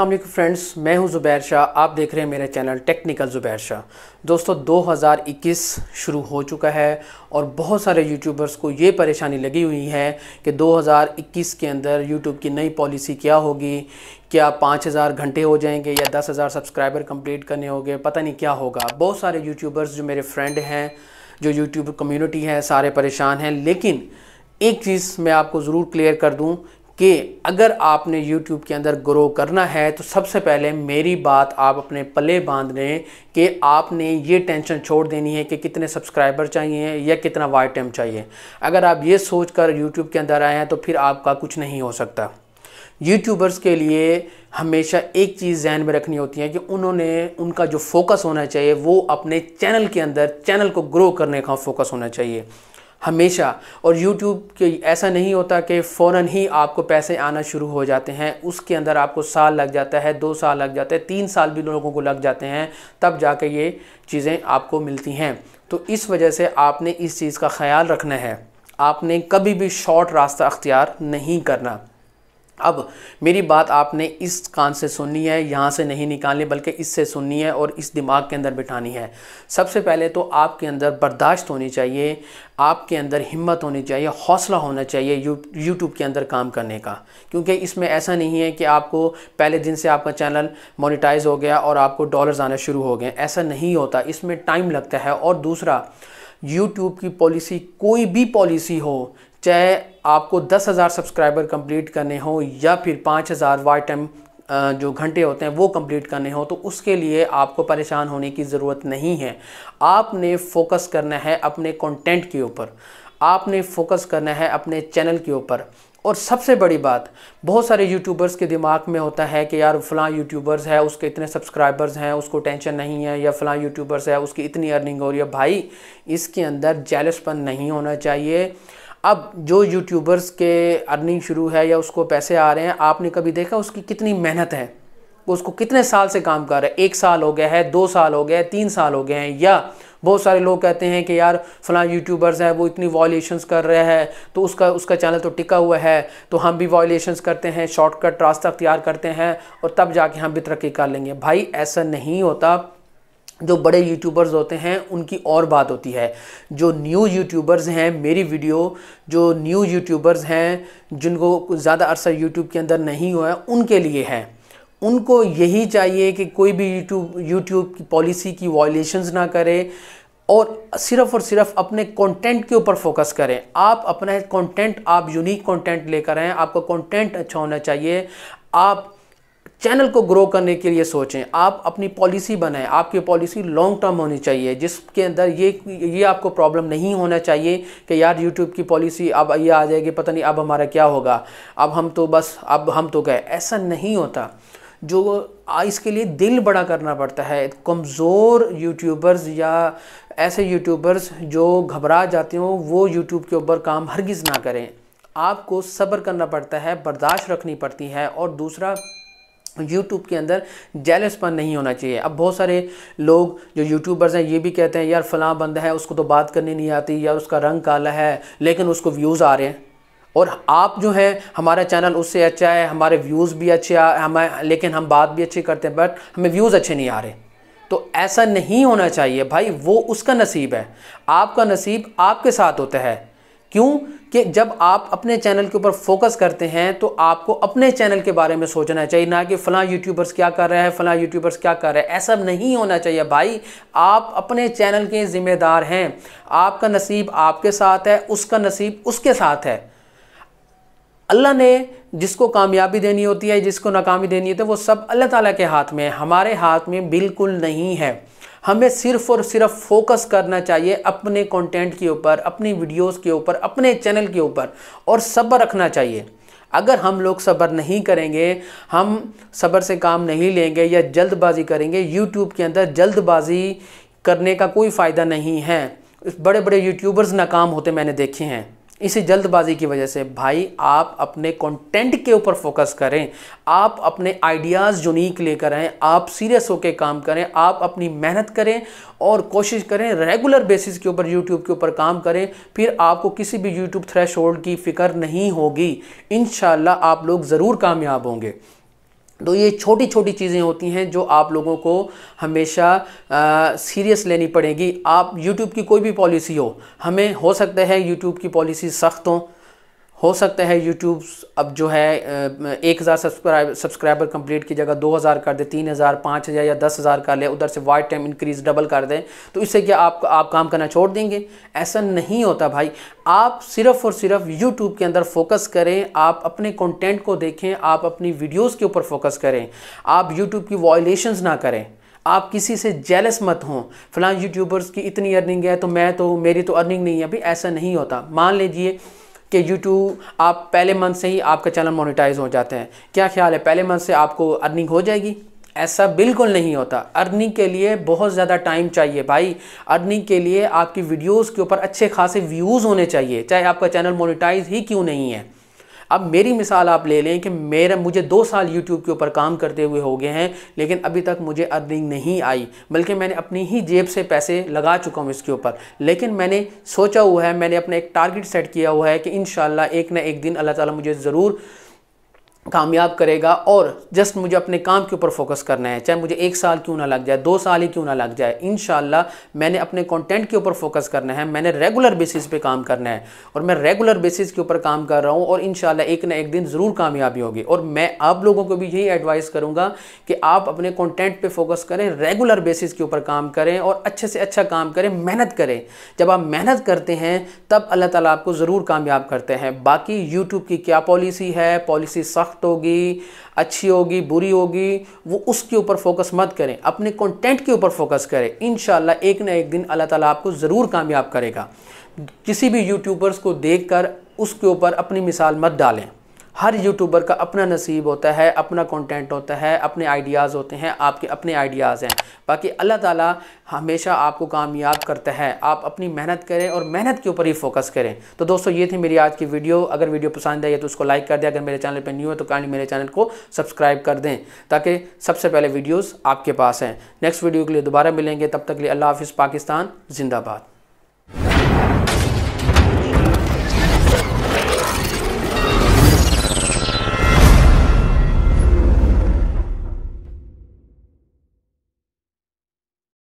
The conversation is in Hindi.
अल्लाह फ्रेंड्स मैं हूं ज़ुबैर शाह आप देख रहे हैं मेरा चैनल टेक्निकल ज़ुबैर शाह दोस्तों 2021 शुरू हो चुका है और बहुत सारे यूट्यूबर्स को ये परेशानी लगी हुई है कि 2021 के अंदर यूट्यूब की नई पॉलिसी क्या होगी क्या 5000 घंटे हो जाएंगे या 10000 सब्सक्राइबर कंप्लीट करने होंगे पता नहीं क्या होगा बहुत सारे यूट्यूबर्स जो मेरे फ्रेंड हैं जो यूट्यूब कम्यूनिटी है सारे परेशान हैं लेकिन एक चीज़ मैं आपको ज़रूर क्लियर कर दूं कि अगर आपने YouTube के अंदर ग्रो करना है तो सबसे पहले मेरी बात आप अपने पले बांध लें कि आपने ये टेंशन छोड़ देनी है कि कितने सब्सक्राइबर चाहिए या कितना वाई टाइम चाहिए अगर आप ये सोच कर यूट्यूब के अंदर आए हैं तो फिर आपका कुछ नहीं हो सकता यूट्यूबर्स के लिए हमेशा एक चीज़ जहन में रखनी होती है कि उन्होंने उनका जो फोकस होना चाहिए वो अपने चैनल के अंदर चैनल को ग्रो करने का फोकस होना चाहिए हमेशा और यूट्यूब के ऐसा नहीं होता कि फ़ौर ही आपको पैसे आना शुरू हो जाते हैं उसके अंदर आपको साल लग जाता है दो साल लग जाते हैं तीन साल भी लोगों को लग जाते हैं तब जाके ये चीज़ें आपको मिलती हैं तो इस वजह से आपने इस चीज़ का ख्याल रखना है आपने कभी भी शॉर्ट रास्ता अख्तियार नहीं करना अब मेरी बात आपने इस कान से सुननी है यहाँ से नहीं निकालनी बल्कि इससे सुननी है और इस दिमाग के अंदर बिठानी है सबसे पहले तो आपके अंदर बर्दाश्त होनी चाहिए आपके अंदर हिम्मत होनी चाहिए हौसला होना चाहिए यू यूट्यूब के अंदर काम करने का क्योंकि इसमें ऐसा नहीं है कि आपको पहले दिन से आपका चैनल मोनिटाइज हो गया और आपको डॉलर्स आना शुरू हो गए ऐसा नहीं होता इसमें टाइम लगता है और दूसरा यूट्यूब की पॉलिसी कोई भी पॉलिसी हो चाहे आपको दस हज़ार सब्सक्राइबर कंप्लीट करने हो या फिर पाँच हज़ार वाई टाइम जो घंटे होते हैं वो कंप्लीट करने हो तो उसके लिए आपको परेशान होने की ज़रूरत नहीं है आपने फोकस करना है अपने कंटेंट के ऊपर आपने फोकस करना है अपने चैनल के ऊपर और सबसे बड़ी बात बहुत सारे यूट्यूबर्स के दिमाग में होता है कि यार फ़लाँ यूट्यूबर्स है उसके इतने सब्सक्राइबर्स हैं उसको टेंशन नहीं है या फ़लाँ यूट्यूबर्स है उसकी इतनी अर्निंग हो रही है भाई इसके अंदर जेलसपन नहीं होना चाहिए अब जो यूट्यूबर्स के अर्निंग शुरू है या उसको पैसे आ रहे हैं आपने कभी देखा उसकी कितनी मेहनत है वो उसको कितने साल से काम कर रहा है एक साल हो गया है दो साल हो गया है तीन साल हो गए हैं या बहुत सारे लोग कहते हैं कि यार फलां यूट्यूबर्स हैं वो इतनी वॉयलेशंस कर रहे हैं तो उसका उसका चैनल तो टिका हुआ है तो हम भी वॉयलेशंस करते हैं शॉर्टकट रास्ता अख्तियार करते हैं और तब जाके हम भी तरक्की कर लेंगे भाई ऐसा नहीं होता जो बड़े यूट्यूबर्स होते हैं उनकी और बात होती है जो न्यू यूट्यूबर्स हैं मेरी वीडियो जो न्यू यूट्यूबर्स हैं जिनको ज़्यादा अरसा यूट्यूब के अंदर नहीं हुआ है उनके लिए है उनको यही चाहिए कि कोई भी यूट्यूब यूट्यूब की पॉलिसी की वायलेशंस ना करे और सिर्फ़ और सिर्फ अपने कंटेंट के ऊपर फोकस करें आप अपना कंटेंट आप यूनिक कंटेंट लेकर आएँ आपका कंटेंट अच्छा होना चाहिए आप चैनल को ग्रो करने के लिए सोचें आप अपनी पॉलिसी बनाएं आपकी पॉलिसी लॉन्ग टर्म होनी चाहिए जिसके अंदर ये ये आपको प्रॉब्लम नहीं होना चाहिए कि यार यूट्यूब की पॉलिसी अब ये आ जाएगी पता नहीं अब हमारा क्या होगा अब हम तो बस अब हम तो गए ऐसा नहीं होता जो इसके लिए दिल बड़ा करना पड़ता है कमज़ोर यूट्यूबर्स या ऐसे यूट्यूबर्स जो घबरा जाते हो वो यूट्यूब के ऊपर काम हरगिज़ ना करें आपको सब्र करना पड़ता है बर्दाश्त रखनी पड़ती है और दूसरा यूट्यूब के अंदर जेलसपन नहीं होना चाहिए अब बहुत सारे लोग जो यूट्यूबर्स हैं ये भी कहते हैं यार फलां बंदा है उसको तो बात करनी नहीं आती यार उसका रंग काला है लेकिन उसको व्यूज़ आ रहे हैं और आप जो हैं हमारा चैनल उससे अच्छा है हमारे व्यूज़ भी अच्छे आ हमें लेकिन हम बात भी अच्छी करते हैं बट हमें व्यूज़ अच्छे नहीं आ रहे तो ऐसा नहीं होना चाहिए भाई वो उसका नसीब है आपका नसीब आपके साथ होता है क्यों कि जब आप अपने चैनल के ऊपर फोकस करते हैं तो आपको अपने चैनल के बारे में सोचना चाहिए ना कि फ़लाँ यूट्यूबर्स क्या कर रहे हैं फ़लाँ यूट्यूबर्स क्या कर रहे हैं ऐसा नहीं होना चाहिए भाई आप अपने चैनल के ज़िम्मेदार हैं आपका नसीब आपके साथ है उसका नसीब उसके साथ है अल्लाह ने जिसको कामयाबी देनी होती है जिसको नाकामी देनी होती है वो सब अल्लाह ताला के हाथ में है हमारे हाथ में बिल्कुल नहीं है हमें सिर्फ और सिर्फ फोकस करना चाहिए अपने कंटेंट के ऊपर अपनी वीडियोस के ऊपर अपने चैनल के ऊपर और सब्र रखना चाहिए अगर हम लोग सब्र नहीं करेंगे हम सब्र से काम नहीं लेंगे या जल्दबाजी करेंगे यूट्यूब के अंदर जल्दबाजी करने का कोई फ़ायदा नहीं है बड़े बड़े यूट्यूबर्स नाकाम होते मैंने देखे हैं इसी जल्दबाजी की वजह से भाई आप अपने कंटेंट के ऊपर फोकस करें आप अपने आइडियाज़ यूनिक लेकर आएँ आप सीरियस होकर काम करें आप अपनी मेहनत करें और कोशिश करें रेगुलर बेसिस के ऊपर यूट्यूब के ऊपर काम करें फिर आपको किसी भी यूट्यूब थ्रेश की फ़िक्र नहीं होगी इन आप लोग ज़रूर कामयाब होंगे तो ये छोटी छोटी चीज़ें होती हैं जो आप लोगों को हमेशा सीरियस लेनी पड़ेगी आप यूट्यूब की कोई भी पॉलिसी हो हमें हो सकता है यूट्यूब की पॉलिसी सख्त हो हो सकता है यूट्यूब अब जो है एक हज़ार सब्सक्राइब सब्सक्राइबर कंप्लीट की जगह दो हज़ार कर दे तीन हज़ार पाँच हज़ार या दस हज़ार कर ले उधर से वाइट टाइम इंक्रीज़ डबल कर दें तो इससे क्या आप आप काम करना छोड़ देंगे ऐसा नहीं होता भाई आप सिर्फ़ और सिर्फ यूट्यूब के अंदर फोकस करें आप अपने कंटेंट को देखें आप अपनी वीडियोज़ के ऊपर फोकस करें आप यूट्यूब की वॉयलेशन ना करें आप किसी से जेलस मत हों फिलहाल यूट्यूबर्स की इतनी अर्निंग है तो मैं तो मेरी तो अर्निंग नहीं है अभी ऐसा नहीं होता मान लीजिए कि यूट्यूब आप पहले मंथ से ही आपका चैनल मोनिटाइज हो जाते हैं क्या ख्याल है पहले मंथ से आपको अर्निंग हो जाएगी ऐसा बिल्कुल नहीं होता अर्निंग के लिए बहुत ज़्यादा टाइम चाहिए भाई अर्निंग के लिए आपकी वीडियोस के ऊपर अच्छे खासे व्यूज़ होने चाहिए चाहे आपका चैनल मोनिटाइज ही क्यों नहीं है अब मेरी मिसाल आप ले लें कि मेरा मुझे दो साल यूट्यूब के ऊपर काम करते हुए हो गए हैं लेकिन अभी तक मुझे अर्निंग नहीं आई बल्कि मैंने अपनी ही जेब से पैसे लगा चुका हूँ इसके ऊपर लेकिन मैंने सोचा हुआ है मैंने अपना एक टारगेट सेट किया हुआ है कि इन एक ना एक दिन अल्लाह ताला मुझे ज़रूर कामयाब करेगा और जस्ट मुझे अपने काम के ऊपर फोकस करना है चाहे मुझे एक साल क्यों ना लग जाए दो साल ही क्यों ना लग जाए इन मैंने अपने कंटेंट के ऊपर फोकस करना है मैंने रेगुलर बेसिस पे काम करना है और मैं रेगुलर बेसिस के ऊपर काम कर रहा हूँ और इन एक ना एक दिन ज़रूर कामयाबी होगी और मैं आप लोगों को भी यही एडवाइस करूँगा कि आप अपने कॉन्टेंट पर फोकस करें रेगुलर बेसिस के ऊपर काम करें और अच्छे से अच्छा काम करें मेहनत करें जब आप मेहनत करते हैं तब अल्लाह तला आपको ज़रूर कामयाब करते हैं बाकी यूट्यूब की क्या पॉलिसी है पॉलिसी सख्त सख्त होगी अच्छी होगी बुरी होगी वो उसके ऊपर फोकस मत करें अपने कंटेंट के ऊपर फोकस करें इन एक ना एक दिन अल्लाह ताला आपको ज़रूर कामयाब करेगा किसी भी यूट्यूबर्स को देखकर उसके ऊपर अपनी मिसाल मत डालें हर यूट्यूबर का अपना नसीब होता है अपना कंटेंट होता है अपने आइडियाज़ होते हैं आपके अपने आइडियाज़ हैं बाकी अल्लाह ताला हमेशा आपको कामयाब करता है आप अपनी मेहनत करें और मेहनत के ऊपर ही फोकस करें तो दोस्तों ये थी मेरी आज की वीडियो अगर वीडियो पसंद आई है तो उसको लाइक कर दें अगर मेरे चैनल पर न्यू है तो काइंडली मेरे चैनल को सब्सक्राइब कर दें ताकि सबसे पहले वीडियोज़ आपके पास हैं नेक्स्ट वीडियो के लिए दोबारा मिलेंगे तब तक के लिए अल्लाह हाफिज़ पाकिस्तान जिंदाबाद